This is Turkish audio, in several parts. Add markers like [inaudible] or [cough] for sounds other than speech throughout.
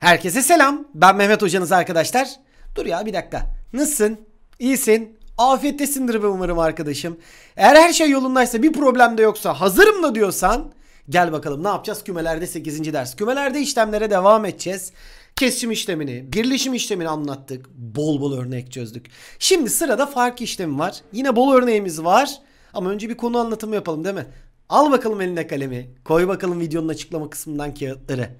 Herkese selam. Ben Mehmet hocanız arkadaşlar. Dur ya bir dakika. Nasılsın? İyisin? Afiyettesindir be umarım arkadaşım. Eğer her şey yolundaysa bir problem de yoksa hazırım da diyorsan gel bakalım ne yapacağız? Kümelerde 8. ders. Kümelerde işlemlere devam edeceğiz. kesim işlemini, birleşim işlemini anlattık. Bol bol örnek çözdük. Şimdi sırada fark işlemi var. Yine bol örneğimiz var. Ama önce bir konu anlatımı yapalım değil mi? Al bakalım eline kalemi. Koy bakalım videonun açıklama kısmından kağıtları.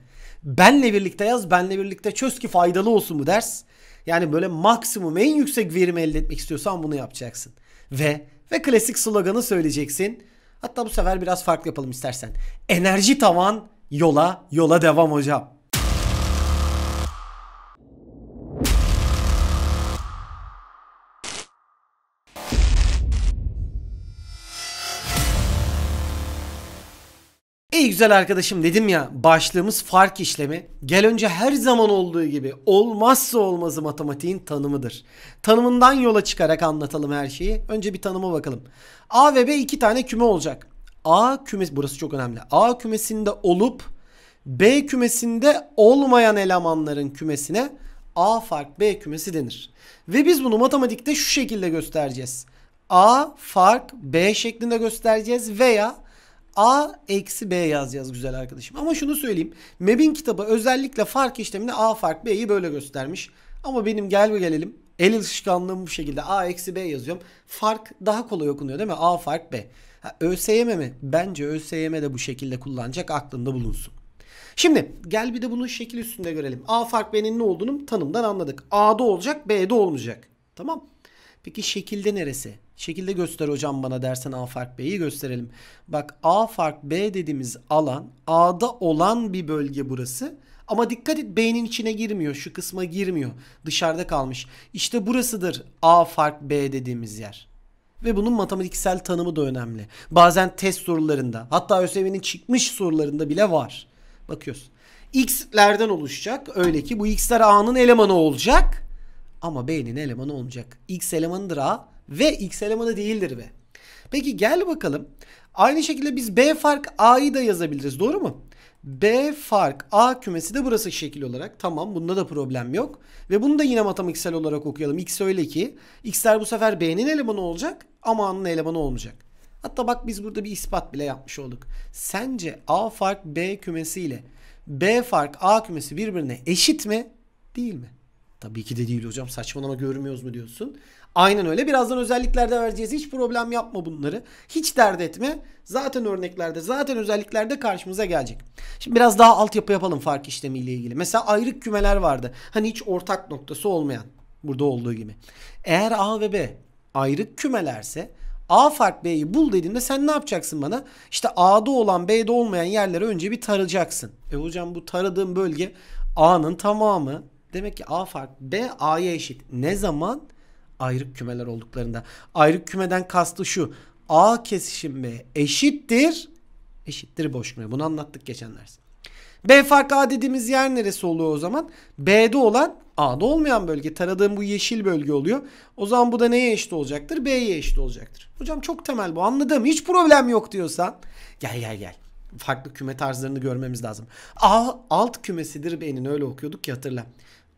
Benle birlikte yaz, benle birlikte çöz ki faydalı olsun bu ders. Yani böyle maksimum en yüksek verim elde etmek istiyorsan bunu yapacaksın. Ve ve klasik sloganı söyleyeceksin. Hatta bu sefer biraz farklı yapalım istersen. Enerji tavan yola yola devam hocam. güzel arkadaşım dedim ya başlığımız fark işlemi. Gel önce her zaman olduğu gibi olmazsa olmazı matematiğin tanımıdır. Tanımından yola çıkarak anlatalım her şeyi. Önce bir tanıma bakalım. A ve B iki tane küme olacak. A kümesi burası çok önemli. A kümesinde olup B kümesinde olmayan elemanların kümesine A fark B kümesi denir. Ve biz bunu matematikte şu şekilde göstereceğiz. A fark B şeklinde göstereceğiz veya A eksi B yaz yaz güzel arkadaşım. Ama şunu söyleyeyim. MEB'in kitabı özellikle fark işleminde A fark B'yi böyle göstermiş. Ama benim gel ve gelelim el alışkanlığım bu şekilde A eksi B yazıyorum. Fark daha kolay okunuyor değil mi? A fark B. Ha, ÖSYM mi? Bence ÖSYM de bu şekilde kullanacak aklında bulunsun. Şimdi gel bir de bunu şekil üstünde görelim. A fark B'nin ne olduğunu tanımdan anladık. A'da olacak B'de olmayacak. Tamam. Peki şekilde neresi? şekilde göster hocam bana dersen A fark B'yi gösterelim. Bak A fark B dediğimiz alan A'da olan bir bölge burası. Ama dikkat et B'nin içine girmiyor. Şu kısma girmiyor. Dışarıda kalmış. İşte burasıdır A fark B dediğimiz yer. Ve bunun matematiksel tanımı da önemli. Bazen test sorularında hatta ÖSYM'nin çıkmış sorularında bile var. Bakıyoruz. X'lerden oluşacak. Öyle ki bu X'ler A'nın elemanı olacak. Ama B'nin elemanı olmayacak. X elemanıdır A. Ve x elemanı değildir ve Peki gel bakalım. Aynı şekilde biz B fark A'yı da yazabiliriz. Doğru mu? B fark A kümesi de burası şekil olarak. Tamam bunda da problem yok. Ve bunu da yine matematiksel olarak okuyalım. X öyle ki X'ler bu sefer B'nin elemanı olacak ama A'nın elemanı olmayacak. Hatta bak biz burada bir ispat bile yapmış olduk. Sence A fark B kümesi ile B fark A kümesi birbirine eşit mi? Değil mi? Tabii ki de değil hocam. Saçmalama görmüyoruz mu diyorsun. Aynen öyle. Birazdan özelliklerde vereceğiz. Hiç problem yapma bunları. Hiç dert etme. Zaten örneklerde, zaten özelliklerde karşımıza gelecek. Şimdi biraz daha altyapı yapalım fark işlemiyle ilgili. Mesela ayrık kümeler vardı. Hani hiç ortak noktası olmayan. Burada olduğu gibi. Eğer A ve B ayrık kümelerse A fark B'yi bul dediğimde sen ne yapacaksın bana? İşte A'da olan B'de olmayan yerlere önce bir tarayacaksın. E hocam bu taradığım bölge A'nın tamamı. Demek ki A fark B A'ya eşit. Ne zaman? Ne zaman? ayrık kümeler olduklarında. Ayrık kümeden kastı şu. A kesişim B eşittir. Eşittir boş küme. Bunu anlattık geçen ders. B fark A dediğimiz yer neresi oluyor o zaman? B'de olan A'da olmayan bölge. Taradığım bu yeşil bölge oluyor. O zaman bu da neye eşit olacaktır? B'ye eşit olacaktır. Hocam çok temel bu anladım. Hiç problem yok diyorsan. Gel gel gel. Farklı küme tarzlarını görmemiz lazım. A alt kümesidir B'nin öyle okuyorduk ki hatırla.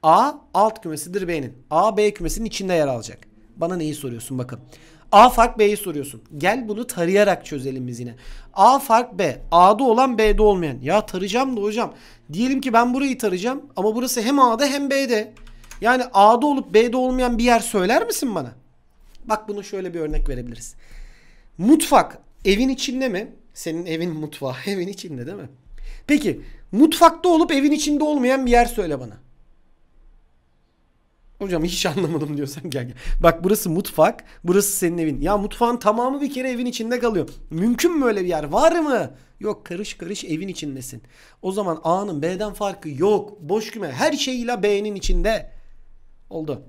A alt kümesidir B'nin. A B kümesinin içinde yer alacak. Bana neyi soruyorsun bakın. A fark B'yi soruyorsun. Gel bunu tarayarak çözelim biz yine. A fark B. A'da olan B'de olmayan. Ya tarayacağım da hocam. Diyelim ki ben burayı tarayacağım ama burası hem A'da hem B'de. Yani A'da olup B'de olmayan bir yer söyler misin bana? Bak bunu şöyle bir örnek verebiliriz. Mutfak evin içinde mi? Senin evin mutfağı [laughs] evin içinde değil mi? Peki mutfakta olup evin içinde olmayan bir yer söyle bana. Hocam hiç [laughs] anlamadım diyorsan gel gel. Bak burası mutfak, burası senin evin. Ya mutfağın tamamı bir kere evin içinde kalıyor. Mümkün mü öyle bir yer? Var mı? Yok karış karış evin içindesin. O zaman A'nın B'den farkı yok. Boş küme. Her şey ile B'nin içinde. Oldu.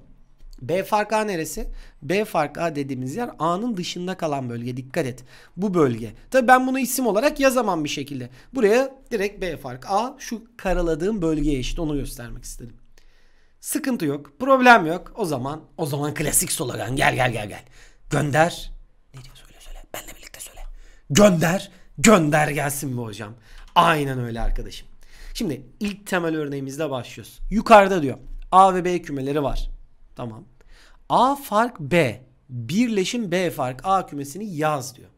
B fark A neresi? B fark A dediğimiz yer A'nın dışında kalan bölge. Dikkat et. Bu bölge. Tabi ben bunu isim olarak yazamam bir şekilde. Buraya direkt B fark A şu karaladığım bölgeye eşit. Onu göstermek istedim. Sıkıntı yok. Problem yok. O zaman o zaman klasik slogan gel gel gel gel. Gönder. Ne diyor söyle söyle. Benle birlikte söyle. Gönder. Gönder gelsin mi hocam? Aynen öyle arkadaşım. Şimdi ilk temel örneğimizle başlıyoruz. Yukarıda diyor A ve B kümeleri var. Tamam. A fark B. Birleşim B fark A kümesini yaz diyor.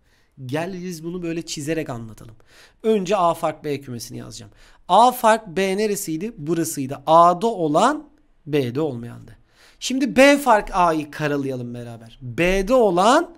Gel biz bunu böyle çizerek anlatalım. Önce A fark B kümesini yazacağım. A fark B neresiydi? Burasıydı. A'da olan B'de olmayan D. Şimdi B fark A'yı karalayalım beraber. B'de olan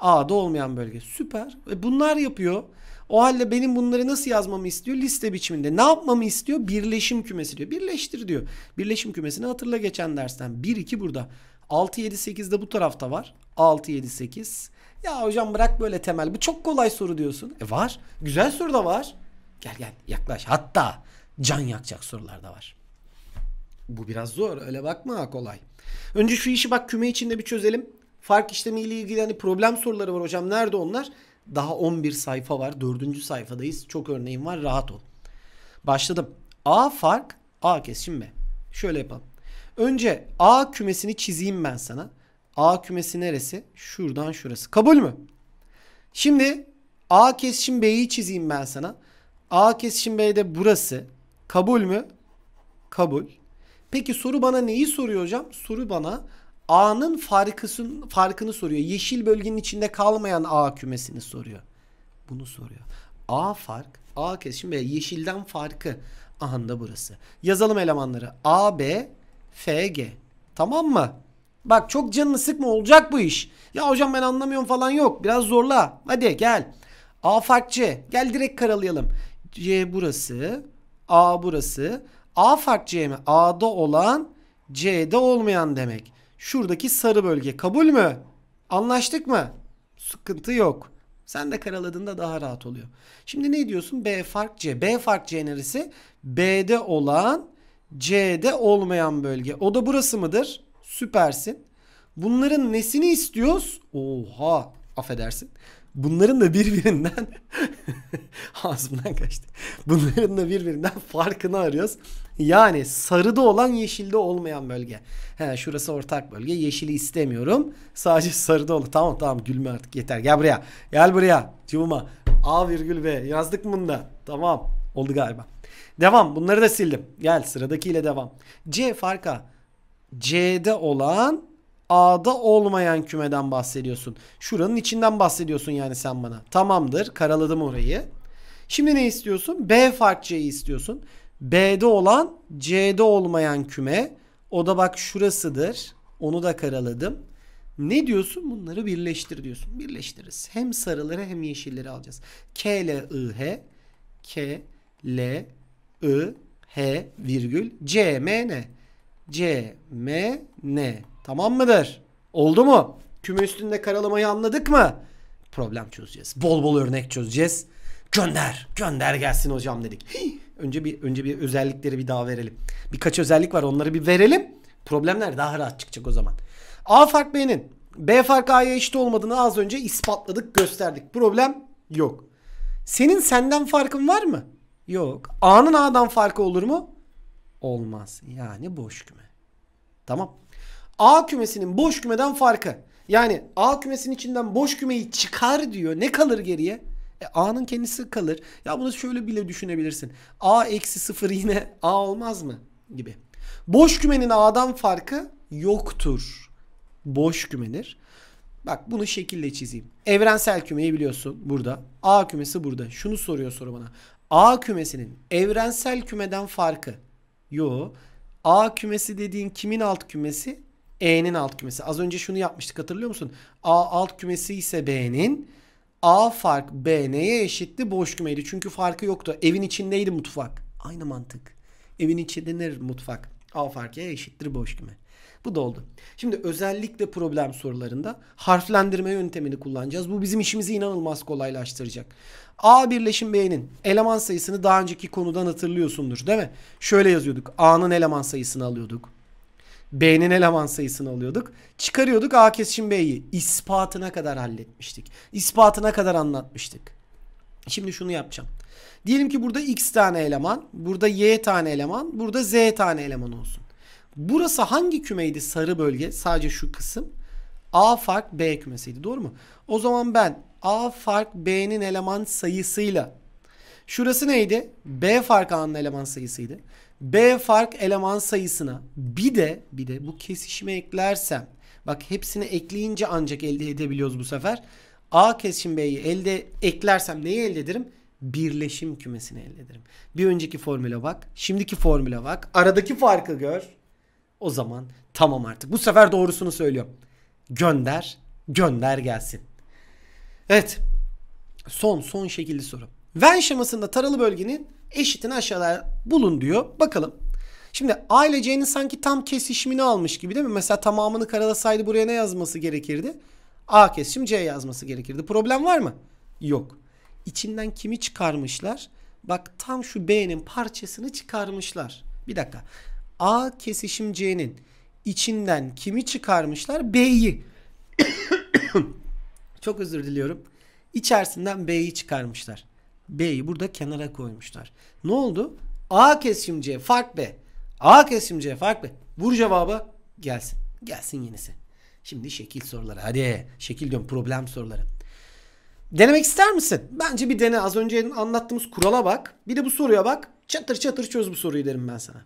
A'da olmayan bölge. Süper. E bunlar yapıyor. O halde benim bunları nasıl yazmamı istiyor? Liste biçiminde. Ne yapmamı istiyor? Birleşim kümesi diyor. Birleştir diyor. Birleşim kümesini hatırla geçen dersten. 1 2 burada. 6 7 8 de bu tarafta var. 6 7 8. Ya hocam bırak böyle temel. Bu çok kolay soru diyorsun. E var. Güzel soru da var. Gel gel yaklaş. Hatta can yakacak sorular da var. Bu biraz zor öyle bakma kolay. Önce şu işi bak küme içinde bir çözelim. Fark işlemi ile ilgili hani problem soruları var hocam. Nerede onlar? Daha 11 sayfa var. dördüncü sayfadayız. Çok örneğim var. Rahat ol. Başladım. A fark A kesin B. Şöyle yapalım. Önce A kümesini çizeyim ben sana. A kümesi neresi? Şuradan şurası. Kabul mü? Şimdi A kesişim B'yi çizeyim ben sana. A kesişim B'de burası. Kabul mü? Kabul. Peki soru bana neyi soruyor hocam? Soru bana A'nın farkısın, farkını soruyor. Yeşil bölgenin içinde kalmayan A kümesini soruyor. Bunu soruyor. A fark. A kesişim ve yeşilden farkı. Aha da burası. Yazalım elemanları. A, B, F, G. Tamam mı? Bak çok canını sıkma olacak bu iş. Ya hocam ben anlamıyorum falan yok. Biraz zorla. Hadi gel. A fark C. Gel direkt karalayalım. C burası. A burası. A fark C mi? A'da olan C'de olmayan demek. Şuradaki sarı bölge kabul mü? Anlaştık mı? Sıkıntı yok. Sen de karaladığında daha rahat oluyor. Şimdi ne diyorsun? B fark C. B fark C neresi? B'de olan C'de olmayan bölge. O da burası mıdır? Süpersin. Bunların nesini istiyoruz? Oha affedersin bunların da birbirinden [laughs] ağzımdan kaçtı. Bunların da birbirinden farkını arıyoruz. Yani sarıda olan yeşilde olmayan bölge. He, şurası ortak bölge. Yeşili istemiyorum. Sadece sarıda olan. Tamam tamam gülme artık yeter. Gel buraya. Gel buraya. Cuma. A virgül B. Yazdık bunu da. Tamam. Oldu galiba. Devam. Bunları da sildim. Gel sıradakiyle devam. C farka. C'de olan A'da olmayan kümeden bahsediyorsun. Şuranın içinden bahsediyorsun yani sen bana. Tamamdır. Karaladım orayı. Şimdi ne istiyorsun? B farkçayı istiyorsun. B'de olan C'de olmayan küme. O da bak şurasıdır. Onu da karaladım. Ne diyorsun? Bunları birleştir diyorsun. Birleştiririz. Hem sarıları hem yeşilleri alacağız. K, L, I, H. K, L, I, H, virgül. C, M, N. C, M, N. Tamam mıdır? Oldu mu? Küme üstünde karalamayı anladık mı? Problem çözeceğiz. Bol bol örnek çözeceğiz. Gönder, gönder gelsin hocam dedik. Önce bir önce bir özellikleri bir daha verelim. Birkaç özellik var onları bir verelim. Problemler daha rahat çıkacak o zaman. A fark B'nin B fark A'ya eşit olmadığını az önce ispatladık, gösterdik. Problem yok. Senin senden farkın var mı? Yok. A'nın A'dan farkı olur mu? Olmaz. Yani boş küme. Tamam. A kümesinin boş kümeden farkı. Yani A kümesinin içinden boş kümeyi çıkar diyor. Ne kalır geriye? E, A'nın kendisi kalır. Ya bunu şöyle bile düşünebilirsin. A eksi sıfır yine A olmaz mı? Gibi. Boş kümenin A'dan farkı yoktur. Boş kümedir. Bak bunu şekilde çizeyim. Evrensel kümeyi biliyorsun burada. A kümesi burada. Şunu soruyor soru bana. A kümesinin evrensel kümeden farkı. Yo. A kümesi dediğin kimin alt kümesi? E'nin alt kümesi. Az önce şunu yapmıştık hatırlıyor musun? A alt kümesi ise B'nin. A fark B neye eşitti? Boş kümeydi. Çünkü farkı yoktu. Evin içindeydi mutfak. Aynı mantık. Evin içi denir mutfak. A farkı E eşittir boş küme. Bu da oldu. Şimdi özellikle problem sorularında harflendirme yöntemini kullanacağız. Bu bizim işimizi inanılmaz kolaylaştıracak. A birleşim B'nin eleman sayısını daha önceki konudan hatırlıyorsundur değil mi? Şöyle yazıyorduk. A'nın eleman sayısını alıyorduk. B'nin eleman sayısını alıyorduk. Çıkarıyorduk A kesişim B'yi. ispatına kadar halletmiştik. İspatına kadar anlatmıştık. Şimdi şunu yapacağım. Diyelim ki burada X tane eleman, burada Y tane eleman, burada Z tane eleman olsun. Burası hangi kümeydi sarı bölge? Sadece şu kısım. A fark B kümesiydi doğru mu? O zaman ben A fark B'nin eleman sayısıyla şurası neydi? B fark A'nın eleman sayısıydı. B fark eleman sayısına bir de bir de bu kesişime eklersem bak hepsini ekleyince ancak elde edebiliyoruz bu sefer. A kesişim B'yi elde eklersem neyi elde ederim? Birleşim kümesini elde ederim. Bir önceki formüle bak. Şimdiki formüle bak. Aradaki farkı gör. O zaman tamam artık. Bu sefer doğrusunu söylüyorum. Gönder, gönder gelsin. Evet. Son, son şekilli soru. Venn şemasında taralı bölgenin eşitin aşağıda bulun diyor. Bakalım. Şimdi A ile C'nin sanki tam kesişimini almış gibi değil mi? Mesela tamamını karalasaydı buraya ne yazması gerekirdi? A kesişim C yazması gerekirdi. Problem var mı? Yok. İçinden kimi çıkarmışlar? Bak tam şu B'nin parçasını çıkarmışlar. Bir dakika. A kesişim C'nin içinden kimi çıkarmışlar? B'yi. [coughs] Çok özür diliyorum. İçerisinden B'yi çıkarmışlar. B'yi burada kenara koymuşlar. Ne oldu? A kesim C fark B. A kesim C fark B. Vur cevabı gelsin. Gelsin yenisi. Şimdi şekil soruları. Hadi şekil diyorum problem soruları. Denemek ister misin? Bence bir dene. Az önce anlattığımız kurala bak. Bir de bu soruya bak. Çatır çatır çöz bu soruyu derim ben sana.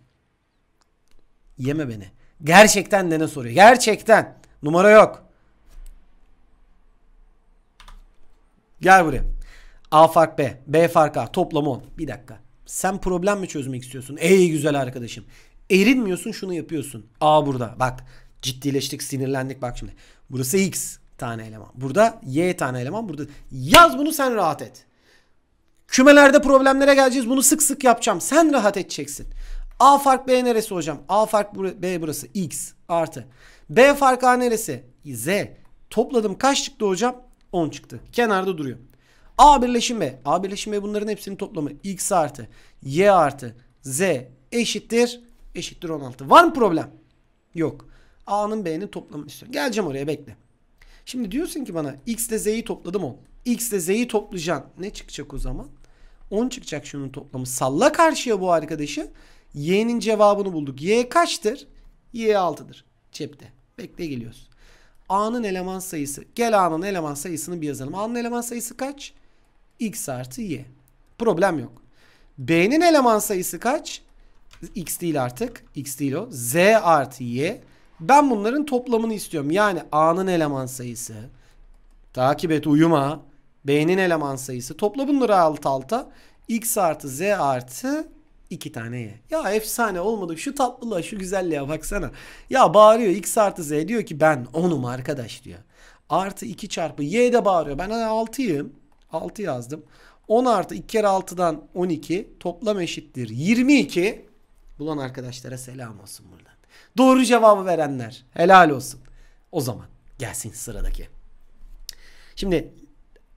Yeme beni. Gerçekten dene soruyu. Gerçekten. Numara yok. Gel buraya. A fark B. B fark A. Toplam 10. Bir dakika. Sen problem mi çözmek istiyorsun? Ey güzel arkadaşım. Erinmiyorsun şunu yapıyorsun. A burada. Bak ciddileştik sinirlendik bak şimdi. Burası X tane eleman. Burada Y tane eleman. Burada yaz bunu sen rahat et. Kümelerde problemlere geleceğiz. Bunu sık sık yapacağım. Sen rahat edeceksin. A fark B neresi hocam? A fark B burası. X artı. B fark A neresi? Z. Topladım kaç çıktı hocam? 10 çıktı. Kenarda duruyor. A birleşimi B. A birleşimi B bunların hepsinin toplamı. X artı Y artı Z eşittir. Eşittir 16. Var mı problem? Yok. A'nın B'nin toplamını istiyorum. Geleceğim oraya bekle. Şimdi diyorsun ki bana X ile Z'yi topladım 10. X ile Z'yi toplayacaksın. Ne çıkacak o zaman? 10 çıkacak şunun toplamı. Salla karşıya bu arkadaşı. Y'nin cevabını bulduk. Y kaçtır? Y 6'dır. Cepte. Bekle geliyoruz. A'nın eleman sayısı. Gel A'nın eleman sayısını bir yazalım. A'nın eleman sayısı kaç? x artı y. Problem yok. B'nin eleman sayısı kaç? X değil artık. X değil o. Z artı Y. Ben bunların toplamını istiyorum. Yani A'nın eleman sayısı. Takip et uyuma. B'nin eleman sayısı. Topla bunları alt alta. X artı Z artı iki tane Y. Ya efsane olmadı. Şu tatlılığa şu güzelliğe baksana. Ya bağırıyor X artı Z diyor ki ben onum arkadaş diyor. Artı 2 çarpı Y de bağırıyor. Ben 6'yım. 6 yazdım. 10 artı 2 kere 6'dan 12 toplam eşittir 22. Bulan arkadaşlara selam olsun buradan. Doğru cevabı verenler helal olsun. O zaman gelsin sıradaki. Şimdi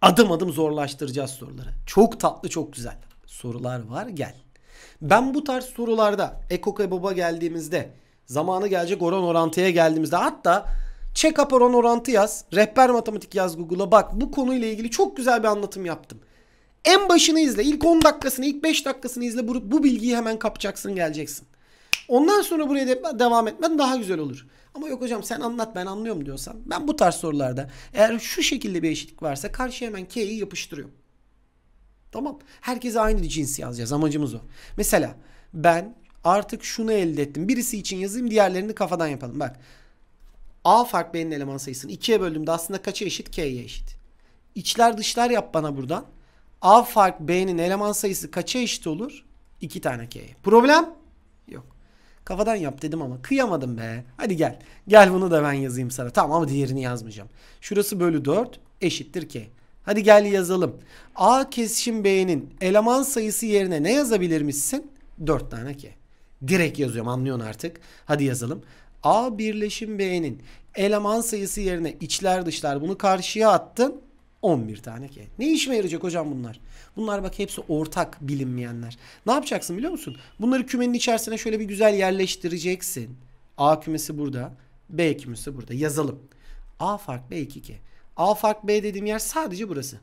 adım adım zorlaştıracağız soruları. Çok tatlı çok güzel sorular var gel. Ben bu tarz sorularda Ekok Ebob'a geldiğimizde zamanı gelecek oran orantıya geldiğimizde hatta check up oran orantı yaz. Rehber matematik yaz Google'a bak. Bu konuyla ilgili çok güzel bir anlatım yaptım. En başını izle. ilk 10 dakikasını, ilk 5 dakikasını izle. Bu, bu bilgiyi hemen kapacaksın, geleceksin. Ondan sonra buraya de, devam etmen daha güzel olur. Ama yok hocam sen anlat ben anlıyorum diyorsan ben bu tarz sorularda eğer şu şekilde bir eşitlik varsa karşıya hemen K'yi yapıştırıyorum. Tamam. Herkese aynı cins yazacağız. Amacımız o. Mesela ben artık şunu elde ettim. Birisi için yazayım diğerlerini kafadan yapalım. Bak A fark B'nin eleman sayısını 2'ye böldüğümde aslında kaça eşit? K'ye eşit. İçler dışlar yap bana buradan. A fark B'nin eleman sayısı kaça eşit olur? 2 tane K'ye. Problem? Yok. Kafadan yap dedim ama kıyamadım be. Hadi gel. Gel bunu da ben yazayım sana. Tamam ama diğerini yazmayacağım. Şurası bölü 4 eşittir K. Hadi gel yazalım. A kesişim B'nin eleman sayısı yerine ne yazabilir misin? 4 tane K. Direkt yazıyorum anlıyorsun artık. Hadi yazalım. A birleşim B'nin eleman sayısı yerine içler dışlar bunu karşıya attın. 11 tane K. Ne işime yarayacak hocam bunlar? Bunlar bak hepsi ortak bilinmeyenler. Ne yapacaksın biliyor musun? Bunları kümenin içerisine şöyle bir güzel yerleştireceksin. A kümesi burada. B kümesi burada. Yazalım. A fark B 2 K. A fark B dediğim yer sadece burası.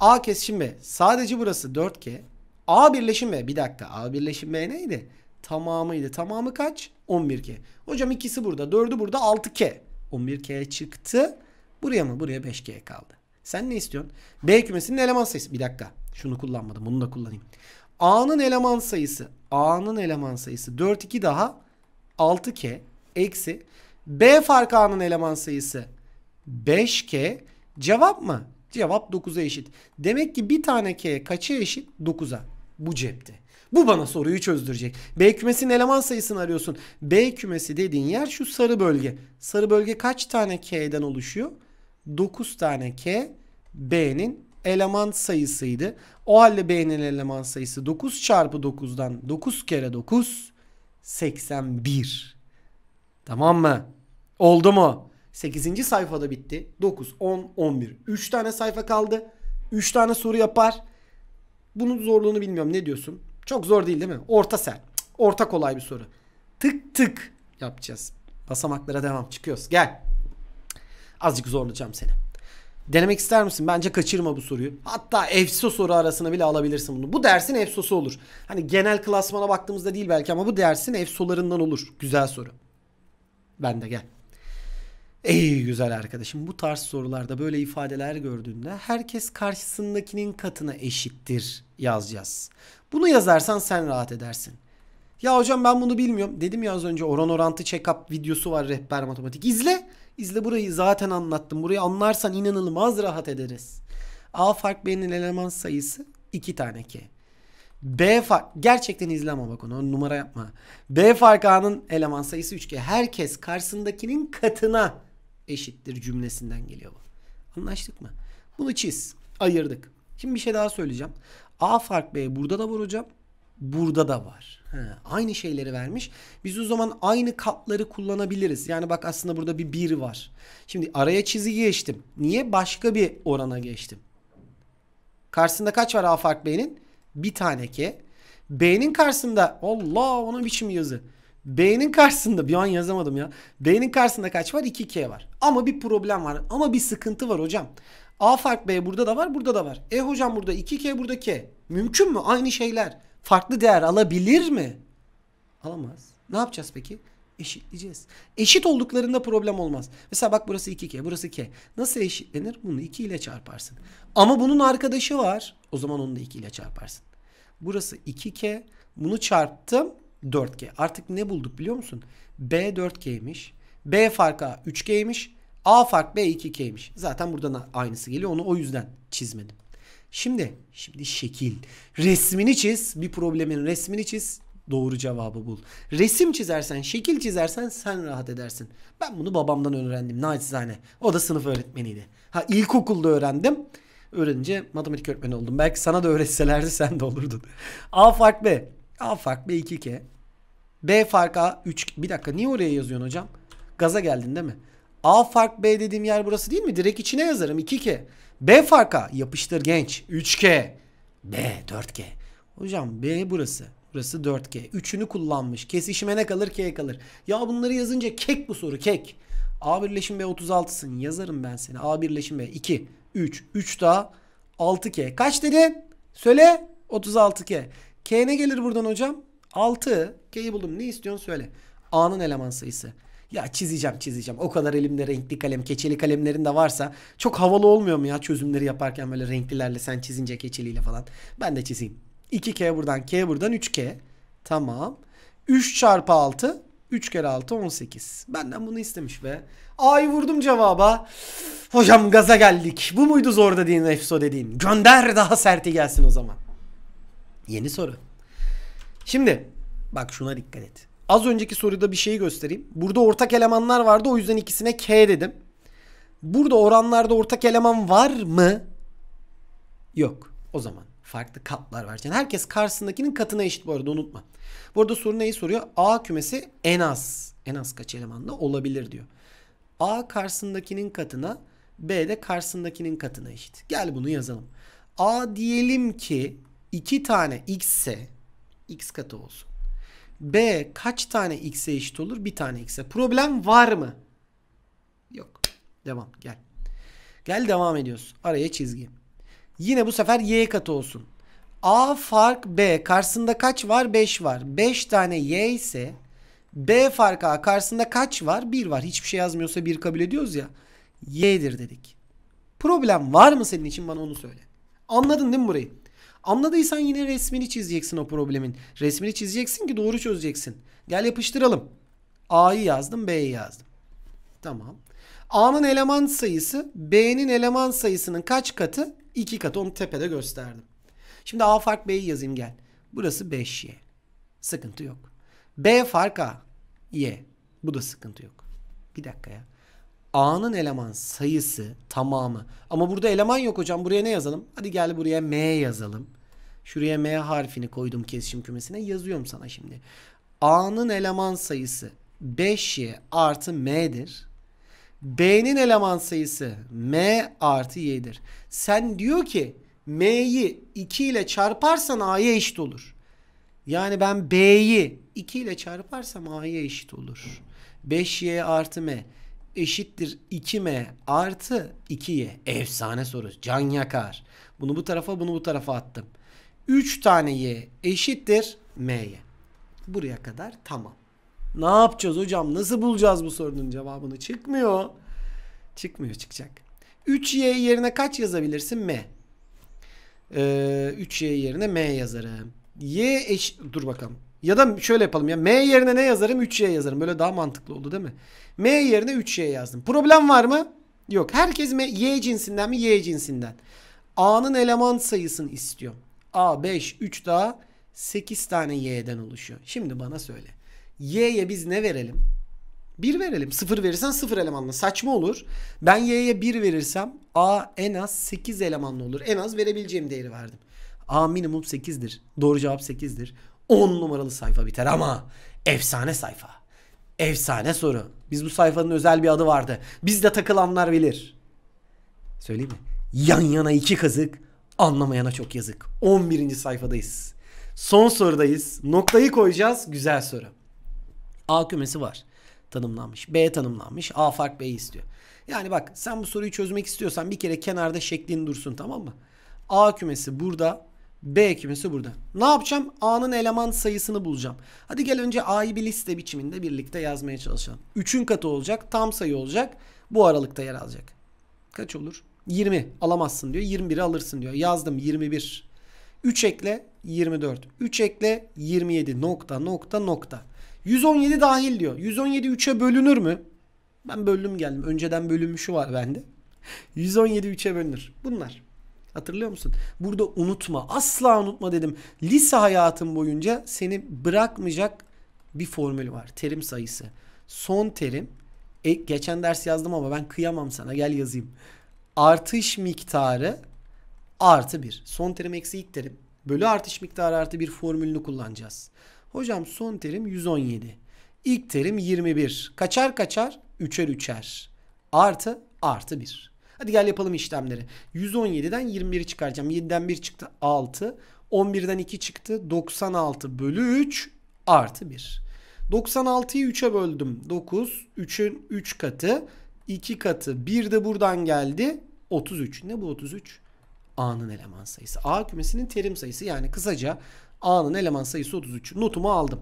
A kesişim B. Sadece burası 4K. A birleşim B. Bir dakika. A birleşim B neydi? Tamamıydı. Tamamı kaç? 11K. Hocam ikisi burada. 4'ü burada 6K. 11K çıktı. Buraya mı? Buraya 5K kaldı. Sen ne istiyorsun? B kümesinin eleman sayısı. Bir dakika. Şunu kullanmadım. Bunu da kullanayım. A'nın eleman sayısı. A'nın eleman sayısı. 4 2 daha 6K eksi. B farkı A'nın eleman sayısı 5K. Cevap mı? Cevap 9'a eşit. Demek ki bir tane K kaça eşit? 9'a. Bu cepte. Bu bana soruyu çözdürecek. B kümesinin eleman sayısını arıyorsun. B kümesi dediğin yer şu sarı bölge. Sarı bölge kaç tane K'den oluşuyor? 9 tane K B'nin eleman sayısıydı. O halde B'nin eleman sayısı 9 çarpı 9'dan 9 kere 9 81. Tamam mı? Oldu mu? 8. sayfada bitti. 9, 10, 11. 3 tane sayfa kaldı. 3 tane soru yapar. Bunun zorluğunu bilmiyorum. Ne diyorsun? Çok zor değil değil mi? Orta sel. Orta kolay bir soru. Tık tık yapacağız. Basamaklara devam. Çıkıyoruz. Gel. Azıcık zorlayacağım seni. Denemek ister misin? Bence kaçırma bu soruyu. Hatta EFSO soru arasına bile alabilirsin bunu. Bu dersin EFSO'su olur. Hani genel klasmana baktığımızda değil belki ama bu dersin EFSO'larından olur. Güzel soru. Ben de gel. Ey güzel arkadaşım bu tarz sorularda böyle ifadeler gördüğünde herkes karşısındakinin katına eşittir yazacağız. Bunu yazarsan sen rahat edersin. Ya hocam ben bunu bilmiyorum. Dedim ya az önce oran orantı check-up videosu var rehber matematik. İzle. İzle burayı zaten anlattım. Burayı anlarsan inanılmaz rahat ederiz. A fark B'nin eleman sayısı 2 tane K. B fark gerçekten izleme bak onu numara yapma. B fark A'nın eleman sayısı 3K. Herkes karşısındakinin katına eşittir cümlesinden geliyor bu. Anlaştık mı? Bunu çiz. Ayırdık. Şimdi bir şey daha söyleyeceğim. A fark B burada da var hocam. Burada da var. He, aynı şeyleri vermiş. Biz o zaman aynı katları kullanabiliriz. Yani bak aslında burada bir 1 var. Şimdi araya çizgi geçtim. Niye? Başka bir orana geçtim. Karşısında kaç var A fark B'nin? Bir tane K. B'nin karşısında Allah ona biçim yazı. B'nin karşısında bir an yazamadım ya. B'nin karşısında kaç var? 2K var. Ama bir problem var. Ama bir sıkıntı var hocam. A fark B burada da var burada da var. E hocam burada 2K burada K. Mümkün mü? Aynı şeyler. Farklı değer alabilir mi? Alamaz. Ne yapacağız peki? Eşitleyeceğiz. Eşit olduklarında problem olmaz. Mesela bak burası 2K burası K. Nasıl eşitlenir? Bunu 2 ile çarparsın. Ama bunun arkadaşı var. O zaman onu da 2 ile çarparsın. Burası 2K. Bunu çarptım 4 k. Artık ne bulduk biliyor musun? B 4 kymiş. B farka A 3G'ymiş. A fark B 2K'ymiş. Zaten buradan aynısı geliyor. Onu o yüzden çizmedim. Şimdi şimdi şekil. Resmini çiz. Bir problemin resmini çiz. Doğru cevabı bul. Resim çizersen, şekil çizersen sen rahat edersin. Ben bunu babamdan öğrendim naçizane. O da sınıf öğretmeniydi. Ha ilkokulda öğrendim. Öğrenince matematik öğretmeni oldum. Belki sana da öğretselerdi sen de olurdun. A fark B. A fark B 2K. B fark A 3. Bir dakika niye oraya yazıyorsun hocam? Gaza geldin değil mi? A fark B dediğim yer burası değil mi? Direkt içine yazarım 2K. B farka yapıştır genç. 3K. B 4K. Hocam B burası. Burası 4K. Üçünü kullanmış. Kesişime ne kalır? K'ye kalır. Ya bunları yazınca kek bu soru kek. A birleşim B 36'sın. Yazarım ben seni. A birleşim B 2, 3, 3 daha 6K. Kaç dedin? Söyle. 36K. K ne gelir buradan hocam? 6. K'yi buldum. Ne istiyorsun söyle. A'nın eleman sayısı. Ya çizeceğim çizeceğim. O kadar elimde renkli kalem, keçeli kalemlerin de varsa çok havalı olmuyor mu ya çözümleri yaparken böyle renklilerle sen çizince keçeliyle falan. Ben de çizeyim. 2K buradan, K buradan 3K. Tamam. 3 çarpı 6 3 kere 6 18. Benden bunu istemiş be. Ay vurdum cevaba. Hocam gaza geldik. Bu muydu zor dediğin efso dediğin? Gönder daha serti gelsin o zaman. Yeni soru. Şimdi bak şuna dikkat et. Az önceki soruda bir şeyi göstereyim. Burada ortak elemanlar vardı o yüzden ikisine K dedim. Burada oranlarda ortak eleman var mı? Yok. O zaman farklı katlar var. Yani Herkes karşısındakinin katına eşit bu arada unutma. Burada arada soru neyi soruyor? A kümesi en az. En az kaç elemanla olabilir diyor. A karşısındakinin katına B de karşısındakinin katına eşit. Gel bunu yazalım. A diyelim ki iki tane x ise x katı olsun. B kaç tane x'e eşit olur? Bir tane x'e. Problem var mı? Yok. Devam. Gel. Gel devam ediyoruz. Araya çizgi. Yine bu sefer y katı olsun. A fark B karşısında kaç var? 5 var. 5 tane y ise B fark A karşısında kaç var? 1 var. Hiçbir şey yazmıyorsa 1 kabul ediyoruz ya. Y'dir dedik. Problem var mı senin için bana onu söyle. Anladın değil mi burayı? Anladıysan yine resmini çizeceksin o problemin. Resmini çizeceksin ki doğru çözeceksin. Gel yapıştıralım. A'yı yazdım, B'yi yazdım. Tamam. A'nın eleman sayısı B'nin eleman sayısının kaç katı? 2 katı. Onu tepede gösterdim. Şimdi A fark B'yi yazayım gel. Burası 5Y. Sıkıntı yok. B fark A. Y. Bu da sıkıntı yok. Bir dakika ya. A'nın eleman sayısı tamamı. Ama burada eleman yok hocam. Buraya ne yazalım? Hadi gel buraya M yazalım. Şuraya M harfini koydum kesişim kümesine. Yazıyorum sana şimdi. A'nın eleman sayısı 5Y artı M'dir. B'nin eleman sayısı M artı Y'dir. Sen diyor ki M'yi 2 ile çarparsan A'ya eşit olur. Yani ben B'yi 2 ile çarparsam A'ya eşit olur. 5Y artı M eşittir 2m artı 2y. Efsane soru. Can yakar. Bunu bu tarafa bunu bu tarafa attım. 3 tane y eşittir m'ye. Buraya kadar tamam. Ne yapacağız hocam? Nasıl bulacağız bu sorunun cevabını? Çıkmıyor. Çıkmıyor çıkacak. 3y yerine kaç yazabilirsin? m. Ee, 3y yerine m yazarım. y eş... Dur bakalım. Ya da şöyle yapalım ya. M yerine ne yazarım? 3Y yazarım. Böyle daha mantıklı oldu değil mi? M yerine 3Y yazdım. Problem var mı? Yok. Herkes M, Y cinsinden mi? Y cinsinden. A'nın eleman sayısını istiyor. A 5, 3 daha 8 tane Y'den oluşuyor. Şimdi bana söyle. Y'ye biz ne verelim? 1 verelim. 0 verirsen 0 elemanlı. Saçma olur. Ben Y'ye 1 verirsem A en az 8 elemanlı olur. En az verebileceğim değeri verdim. A minimum 8'dir. Doğru cevap 8'dir. 10 numaralı sayfa biter ama efsane sayfa. Efsane soru. Biz bu sayfanın özel bir adı vardı. Biz de takılanlar bilir. Söyleyeyim mi? Yan yana iki kazık anlamayana çok yazık. 11. sayfadayız. Son sorudayız. Noktayı koyacağız. Güzel soru. A kümesi var. Tanımlanmış. B tanımlanmış. A fark B istiyor. Yani bak sen bu soruyu çözmek istiyorsan bir kere kenarda şeklin dursun tamam mı? A kümesi burada B kümesi burada. Ne yapacağım? A'nın eleman sayısını bulacağım. Hadi gel önce A'yı bir liste biçiminde birlikte yazmaya çalışalım. 3'ün katı olacak. Tam sayı olacak. Bu aralıkta yer alacak. Kaç olur? 20 alamazsın diyor. 21'i alırsın diyor. Yazdım 21. 3 ekle 24. 3 ekle 27 nokta nokta nokta. 117 dahil diyor. 117 3'e bölünür mü? Ben bölüm geldim. Önceden bölünmüşü var bende. 117 [laughs] 3'e bölünür. Bunlar. Hatırlıyor musun? Burada unutma. Asla unutma dedim. Lise hayatım boyunca seni bırakmayacak bir formül var. Terim sayısı. Son terim. E, geçen ders yazdım ama ben kıyamam sana. Gel yazayım. Artış miktarı artı bir. Son terim eksi ilk terim. Bölü artış miktarı artı bir formülünü kullanacağız. Hocam son terim 117. İlk terim 21. Kaçar kaçar? Üçer üçer. Artı artı bir. Hadi gel yapalım işlemleri. 117'den 21'i çıkaracağım. 7'den 1 çıktı 6. 11'den 2 çıktı. 96 bölü 3 artı 1. 96'yı 3'e böldüm. 9. 3'ün 3 katı. 2 katı. 1 de buradan geldi. 33. Ne bu 33? A'nın eleman sayısı. A kümesinin terim sayısı. Yani kısaca A'nın eleman sayısı 33. Notumu aldım.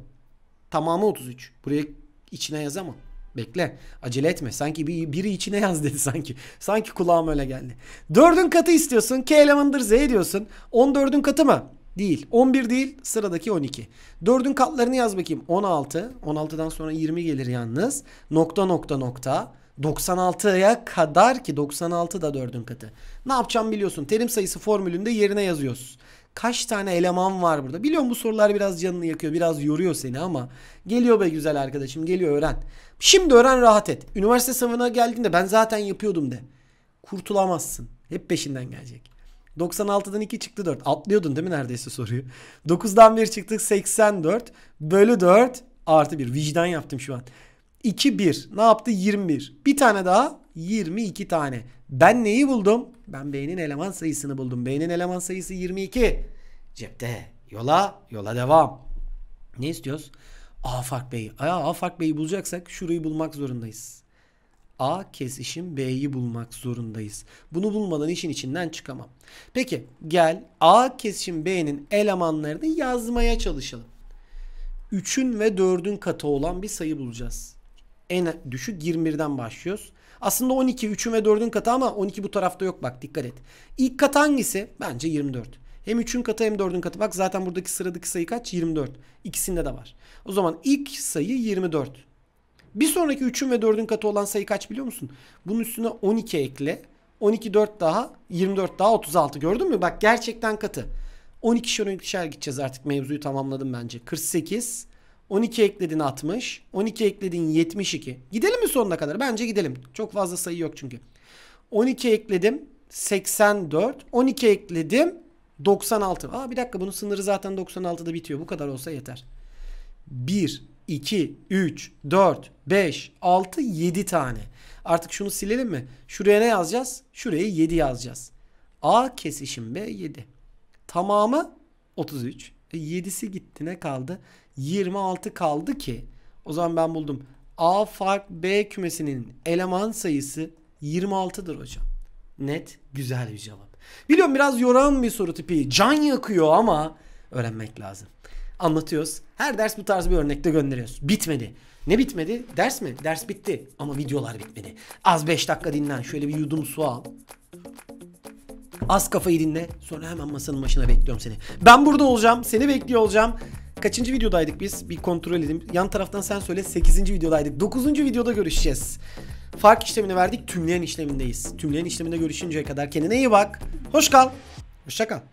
Tamamı 33. Buraya içine yazamam. Bekle. Acele etme. Sanki bir, biri içine yaz dedi sanki. Sanki kulağım öyle geldi. Dördün katı istiyorsun. K elemanıdır Z diyorsun. 14'ün katı mı? Değil. 11 değil. Sıradaki 12. 4'ün katlarını yaz bakayım. 16. 16'dan sonra 20 gelir yalnız. Nokta nokta nokta. 96'ya kadar ki 96 da 4'ün katı. Ne yapacağım biliyorsun. Terim sayısı formülünde yerine yazıyoruz. Kaç tane eleman var burada? Biliyorum bu sorular biraz canını yakıyor, biraz yoruyor seni ama geliyor be güzel arkadaşım, geliyor öğren. Şimdi öğren rahat et. Üniversite sınavına geldiğinde ben zaten yapıyordum de. Kurtulamazsın. Hep peşinden gelecek. 96'dan 2 çıktı 4. Atlıyordun değil mi neredeyse soruyu? 9'dan 1 çıktı 84 bölü 4 artı 1. Vicdan yaptım şu an. 2 1 ne yaptı 21. Bir tane daha 22 tane. Ben neyi buldum? Ben beynin eleman sayısını buldum. Beynin eleman sayısı 22. Cepte. Yola, yola devam. Ne istiyoruz? Afak Bey'i. Aa, Afak Bey'i bulacaksak şurayı bulmak zorundayız. A kesişim B'yi bulmak zorundayız. Bunu bulmadan işin içinden çıkamam. Peki gel A kesişim B'nin elemanlarını yazmaya çalışalım. 3'ün ve 4'ün katı olan bir sayı bulacağız. En düşük 21'den başlıyoruz. Aslında 12 3'ün ve 4'ün katı ama 12 bu tarafta yok bak dikkat et. İlk kat hangisi? Bence 24. Hem 3'ün katı hem 4'ün katı. Bak zaten buradaki sıradaki sayı kaç? 24. İkisinde de var. O zaman ilk sayı 24. Bir sonraki 3'ün ve 4'ün katı olan sayı kaç biliyor musun? Bunun üstüne 12 ekle. 12 4 daha 24 daha 36 gördün mü? Bak gerçekten katı. 12 12'şer gideceğiz artık mevzuyu tamamladım bence. 48 12 ekledin 60. 12 ekledin 72. Gidelim mi sonuna kadar? Bence gidelim. Çok fazla sayı yok çünkü. 12 ekledim 84. 12 ekledim 96. Aa bir dakika bunun sınırı zaten 96'da bitiyor. Bu kadar olsa yeter. 1, 2, 3, 4, 5, 6, 7 tane. Artık şunu silelim mi? Şuraya ne yazacağız? Şuraya 7 yazacağız. A kesişim B 7. Tamamı 33. E 7'si gitti ne kaldı? 26 kaldı ki o zaman ben buldum. A fark B kümesinin eleman sayısı 26'dır hocam. Net güzel bir cevap. Biliyorum biraz yoran bir soru tipi. Can yakıyor ama öğrenmek lazım. Anlatıyoruz. Her ders bu tarz bir örnekte gönderiyoruz. Bitmedi. Ne bitmedi? Ders mi? Ders bitti. Ama videolar bitmedi. Az 5 dakika dinlen. Şöyle bir yudum su al. Az kafayı dinle. Sonra hemen masanın başına bekliyorum seni. Ben burada olacağım. Seni bekliyor olacağım. Kaçıncı videodaydık biz? Bir kontrol edeyim. Yan taraftan sen söyle. 8. videodaydık. 9. videoda görüşeceğiz. Fark işlemini verdik. Tümleyen işlemindeyiz. Tümleyen işleminde görüşünceye kadar kendine iyi bak. Hoş kal. Hoşça kal.